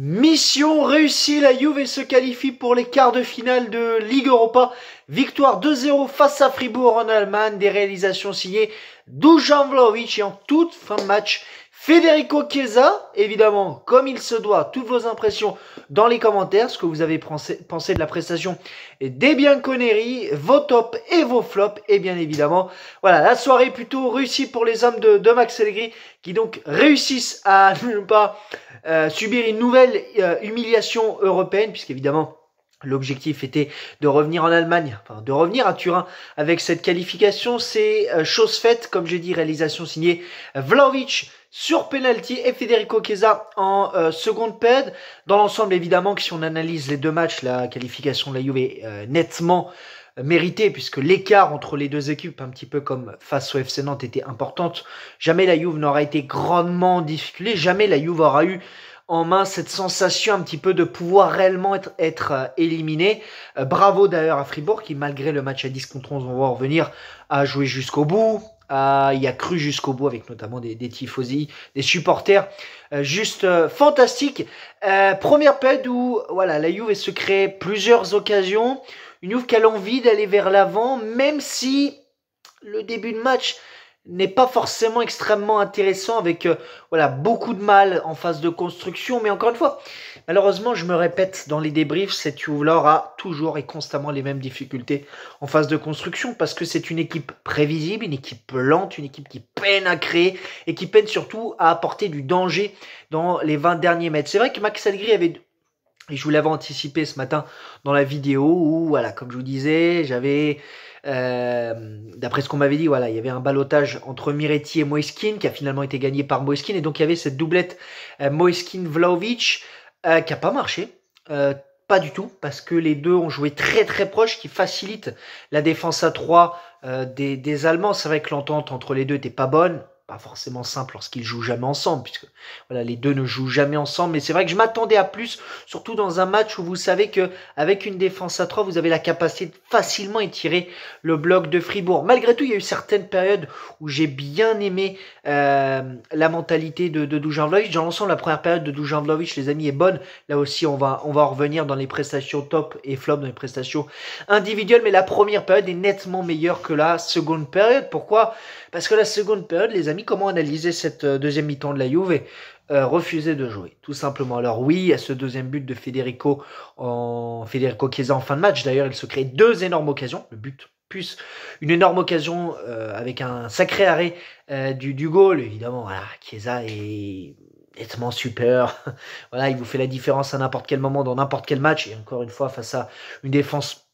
Mission réussie, la Juve se qualifie pour les quarts de finale de Ligue Europa. Victoire 2-0 face à Fribourg en Allemagne, des réalisations signées Dujan Vlahovic et en toute fin de match, Federico Chiesa, évidemment, comme il se doit, toutes vos impressions dans les commentaires, ce que vous avez pensé, de la prestation des conneries vos tops et vos flops, et bien évidemment, voilà, la soirée plutôt réussie pour les hommes de, Max Allegri, qui donc réussissent à ne pas euh, subir une nouvelle euh, humiliation européenne, puisqu'évidemment, L'objectif était de revenir en Allemagne, enfin de revenir à Turin avec cette qualification. C'est euh, chose faite, comme j'ai dit, réalisation signée Vlaovic sur penalty et Federico Chiesa en euh, seconde période. Dans l'ensemble, évidemment, que si on analyse les deux matchs, la qualification de la Juve est euh, nettement méritée puisque l'écart entre les deux équipes, un petit peu comme face au FC Nantes, était importante. Jamais la Juve n'aura été grandement difficultée, jamais la Juve aura eu en main cette sensation un petit peu de pouvoir réellement être, euh, éliminé. Euh, bravo d'ailleurs à Fribourg qui malgré le match à 10 contre 11, on va revenir, à jouer jusqu'au bout, il y a cru jusqu'au bout avec notamment des, des tifosi, des supporters euh, juste fantastique. première période où voilà, la Juve se crée plusieurs occasions. Une Juve qui a l'envie d'aller vers l'avant, même si le début de match n'est pas forcément extrêmement intéressant avec euh, voilà beaucoup de mal en phase de construction mais encore une fois malheureusement je me répète dans les débriefs cette Juve a toujours et constamment les mêmes difficultés en phase de construction parce que c'est une équipe prévisible une équipe lente une équipe qui peine à créer et qui peine surtout à apporter du danger dans les 20 derniers mètres c'est vrai que Max Allegri avait et je vous l'avais anticipé ce matin dans la vidéo où, voilà, comme je vous disais, j'avais, euh, d'après ce qu'on m'avait dit, voilà, il y avait un balotage entre Miretti et Moeskin qui a finalement été gagné par Moeskin. Et donc il y avait cette doublette euh, Moiskin vlaovic euh, qui n'a pas marché. pas du tout, parce que les deux ont joué très très proche, qui facilite la défense à trois des, des Allemands. C'est vrai que l'entente entre les deux n'était pas bonne pas forcément simple lorsqu'ils jouent jamais ensemble, puisque voilà, les deux ne jouent jamais ensemble. Mais c'est vrai que je m'attendais à plus, surtout dans un match où vous savez que avec une défense à trois, vous avez la capacité de facilement étirer le bloc de Fribourg. Malgré tout, il y a eu certaines périodes où j'ai bien aimé euh, la mentalité de, de Dujan Dans l'ensemble, la première période de Dujan les amis, est bonne. Là aussi, on va, on va revenir dans les prestations top et flop, dans les prestations individuelles. Mais la première période est nettement meilleure que la seconde période. Pourquoi Parce que la seconde période, les amis, comment analyser cette euh, deuxième mi-temps de la Juve Et euh, refuser de jouer, tout simplement. Alors oui, à ce deuxième but de Federico, en... Federico Chiesa en fin de match, d'ailleurs, il se crée deux énormes occasions, le but plus une énorme occasion euh, avec un sacré arrêt du, du goal, évidemment. Voilà, Chiesa est nettement super. voilà, il vous fait la différence à n'importe quel moment, dans n'importe quel match, et encore une fois, face à une défense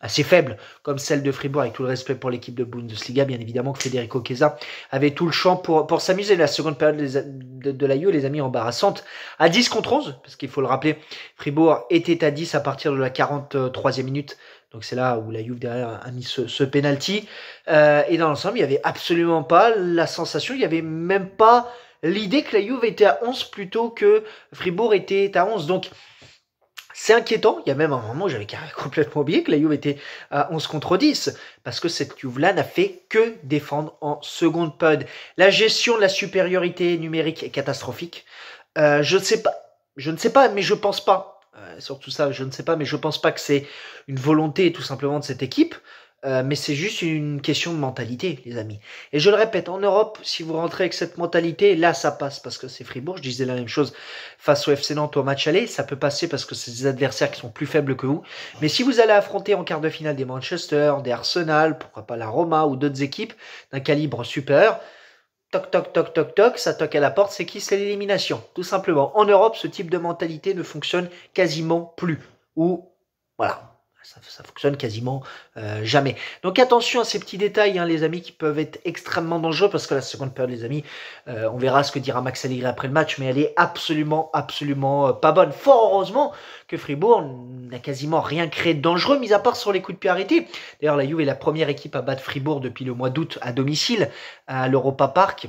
assez faible, comme celle de Fribourg, avec tout le respect pour l'équipe de Bundesliga, bien évidemment que Federico Chiesa avait tout le champ pour, pour s'amuser. La seconde période de, de, la You les amis, embarrassante, à 10 contre 11, parce qu'il faut le rappeler, Fribourg était à 10 à partir de la 43e minute, donc c'est là où la Juve derrière a mis ce, ce penalty. Euh, et dans l'ensemble, il n'y avait absolument pas la sensation, il n'y avait même pas l'idée que la Juve était à 11 plutôt que Fribourg était à 11. Donc c'est inquiétant. Il y a même un moment où j'avais complètement oublié que la Juve était à 11 contre 10 parce que cette Juve-là n'a fait que défendre en seconde pod. La gestion de la supériorité numérique est catastrophique. Euh, je ne sais pas, je ne sais pas, mais je pense pas. Euh, surtout ça, je ne sais pas, mais je pense pas que c'est une volonté tout simplement de cette équipe. Euh, mais c'est juste une question de mentalité, les amis. Et je le répète, en Europe, si vous rentrez avec cette mentalité, là, ça passe parce que c'est Fribourg. Je disais la même chose face au FC Nantes au match aller. Ça peut passer parce que c'est des adversaires qui sont plus faibles que vous. Mais si vous allez affronter en quart de finale des Manchester, des Arsenal, pourquoi pas la Roma ou d'autres équipes d'un calibre supérieur, toc toc toc toc toc, ça toque à la porte, c'est qui C'est l'élimination, tout simplement. En Europe, ce type de mentalité ne fonctionne quasiment plus. Ou voilà, ça, fonctionne quasiment euh, jamais. Donc attention à ces petits détails, hein, les amis, qui peuvent être extrêmement dangereux, parce que la seconde période, les amis, euh, on verra ce que dira Max Allegri après le match, mais elle est absolument, absolument euh, pas bonne. Fort heureusement que Fribourg n'a quasiment rien créé de dangereux, mis à part sur les coups de pied arrêtés. D'ailleurs, la Juve est la première équipe à battre Fribourg depuis le mois d'août à domicile, à l'Europa Park.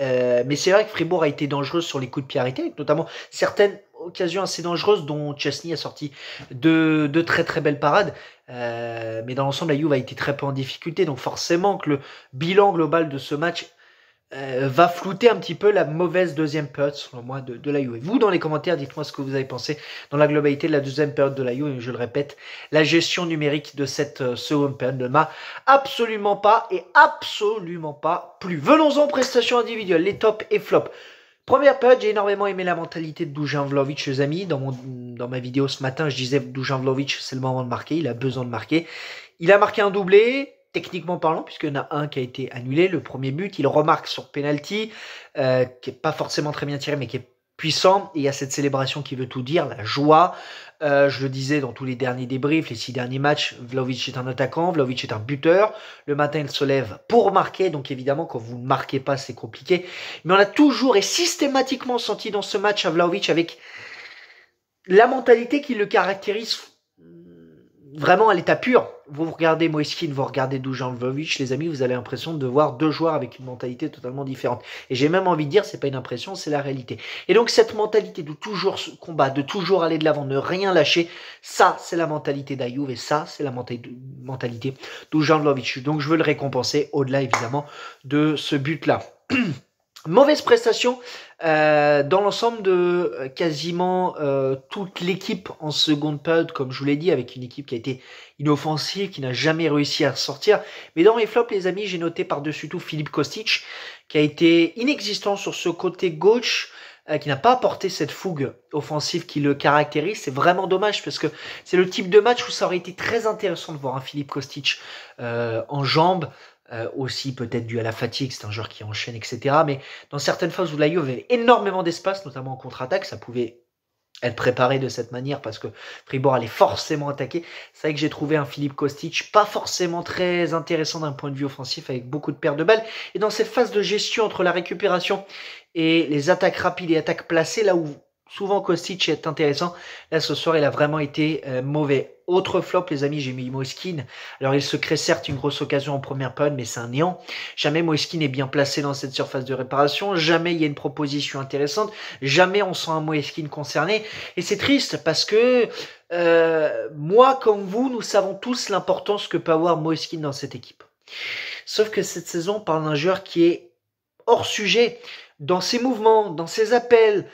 mais c'est vrai que Fribourg a été dangereux sur les coups de pied arrêtés, notamment certaines occasion assez dangereuse dont Chesney a sorti deux, très très belles parades. Euh, mais dans l'ensemble, la Juve a été très peu en difficulté. Donc forcément que le bilan global de ce match euh, va flouter un petit peu la mauvaise deuxième période, selon moi, de, de la Et Vous, dans les commentaires, dites-moi ce que vous avez pensé dans la globalité de la deuxième période de la Et Je le répète, la gestion numérique de cette euh, seconde période ne m'a absolument pas et absolument pas plus Venons-en aux prestations individuelles, les tops et flops. Première période, j'ai énormément aimé la mentalité de Dujan Vlovic, les amis. Dans, mon, dans ma vidéo ce matin, je disais Dujan Vlovic, c'est le moment de marquer, il a besoin de marquer. Il a marqué un doublé, techniquement parlant, puisqu'il y en a un qui a été annulé, le premier but. Il remarque sur penalty, euh, qui n'est pas forcément très bien tiré, mais qui est puissant. Et il y a cette célébration qui veut tout dire, la joie. Euh, je le disais dans tous les derniers débriefs, les six derniers matchs, Vlaovic est un attaquant, Vlaovic est un buteur. Le matin, il se lève pour marquer. Donc évidemment, quand vous ne marquez pas, c'est compliqué. Mais on a toujours et systématiquement senti dans ce match à Vlaovic avec la mentalité qui le caractérise vraiment à l'état pur. Vous regardez Moeskin, vous regardez Dujan les amis, vous avez l'impression de voir deux joueurs avec une mentalité totalement différente. Et j'ai même envie de dire, c'est pas une impression, c'est la réalité. Et donc cette mentalité de toujours combat, de toujours aller de l'avant, ne rien lâcher, ça c'est la mentalité d'Ayoub et ça c'est la mentalité Dujan Lovic. Donc je veux le récompenser au-delà évidemment de ce but-là. Mauvaise prestation euh, dans l'ensemble de euh, quasiment euh, toute l'équipe en seconde période, comme je vous l'ai dit, avec une équipe qui a été inoffensive, qui n'a jamais réussi à sortir. Mais dans mes flops, les amis, j'ai noté par-dessus tout Philippe Kostic, qui a été inexistant sur ce côté gauche qui n'a pas apporté cette fougue offensive qui le caractérise. C'est vraiment dommage parce que c'est le type de match où ça aurait été très intéressant de voir un Philippe Kostic en jambes, euh, aussi peut-être dû à la fatigue, c'est un joueur qui enchaîne, etc. Mais dans certaines phases où la avait énormément d'espace, notamment en contre-attaque, ça pouvait être préparé de cette manière parce que Fribourg allait forcément attaquer. C'est vrai que j'ai trouvé un Philippe Kostic pas forcément très intéressant d'un point de vue offensif avec beaucoup de pertes de balles. Et dans cette phase de gestion entre la récupération et les attaques rapides et attaques placées, là où Souvent, Kostic est intéressant. Là, ce soir, il a vraiment été euh, mauvais. Autre flop, les amis, j'ai mis Moeskin. Alors, il se crée certes une grosse occasion en première période, mais c'est un néant. Jamais Moeskin est bien placé dans cette surface de réparation. Jamais il y a une proposition intéressante. Jamais on sent un Moeskin concerné. Et c'est triste parce que euh, moi, comme vous, nous savons tous l'importance que peut avoir Moeskin dans cette équipe. Sauf que cette saison, on parle d'un joueur qui est hors sujet dans ses mouvements, dans ses appels,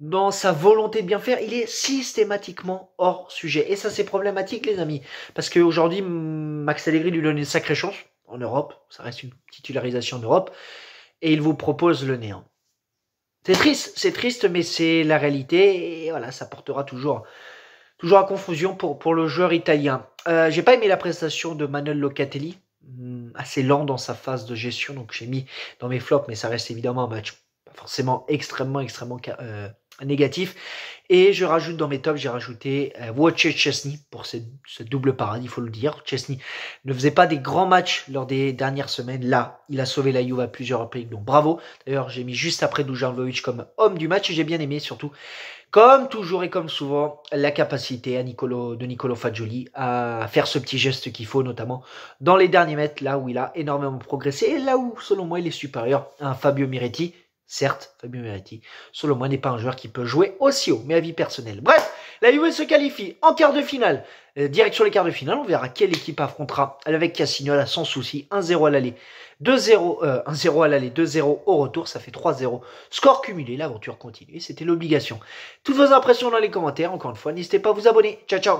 dans sa volonté de bien faire, il est systématiquement hors sujet. Et ça, c'est problématique, les amis. Parce qu'aujourd'hui, Max Allegri lui donne une sacrée chance en Europe. Ça reste une titularisation en Europe. Et il vous propose le néant. C'est triste, c'est triste, mais c'est la réalité. Et voilà, ça portera toujours, toujours à confusion pour, pour le joueur italien. Euh, j'ai pas aimé la prestation de Manuel Locatelli. Hmm, assez lent dans sa phase de gestion. Donc, j'ai mis dans mes flops, mais ça reste évidemment un match forcément extrêmement, extrêmement euh, négatif. Et je rajoute dans mes tops, j'ai rajouté euh, watch Watcher pour ce, double paradis il faut le dire. Chesney ne faisait pas des grands matchs lors des dernières semaines. Là, il a sauvé la Juve à plusieurs reprises, donc bravo. D'ailleurs, j'ai mis juste après Dujanovic comme homme du match et j'ai bien aimé surtout, comme toujours et comme souvent, la capacité à Nicolo, de Nicolo Fagioli à faire ce petit geste qu'il faut, notamment dans les derniers mètres, là où il a énormément progressé et là où, selon moi, il est supérieur à Fabio Miretti Certes, Fabio sur selon moi, n'est pas un joueur qui peut jouer aussi haut, mais avis personnel. Bref, la US se qualifie en quart de finale. Euh, direct sur les quarts de finale, on verra quelle équipe affrontera avec Cassignola sans souci. 1-0 à l'aller, 2-0, 1-0 euh, à l'aller, 2-0 au retour, ça fait 3-0. Score cumulé, l'aventure continue, c'était l'obligation. Toutes vos impressions dans les commentaires, encore une fois, n'hésitez pas à vous abonner. Ciao, ciao